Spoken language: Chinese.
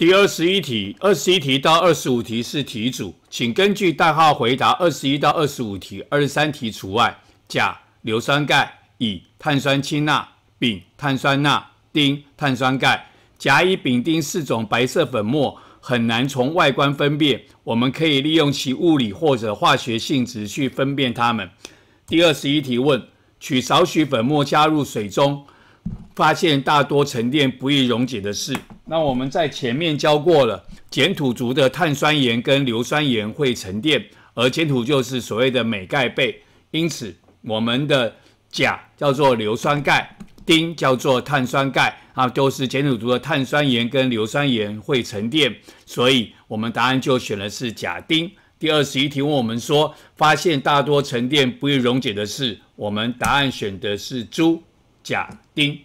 第二十一题、二十一题到二十五题是题组，请根据代号回答二十一到二十五题，二十三题除外。甲硫酸钙、乙碳酸氢钠、丙碳酸钠、丁碳酸钙。甲、乙、丙、丁四种白色粉末很难从外观分辨，我们可以利用其物理或者化学性质去分辨它们。第二十一题问：取少许粉末加入水中。发现大多沉淀不易溶解的是，那我们在前面教过了，碱土族的碳酸盐跟硫酸盐会沉淀，而碱土就是所谓的镁钙钡，因此我们的钾叫做硫酸钙，丁叫做碳酸钙，啊都是碱土族的碳酸盐跟硫酸盐会沉淀，所以我们答案就选的是钾丁。第二十一题问我们说，发现大多沉淀不易溶解的是，我们答案选的是朱甲丁。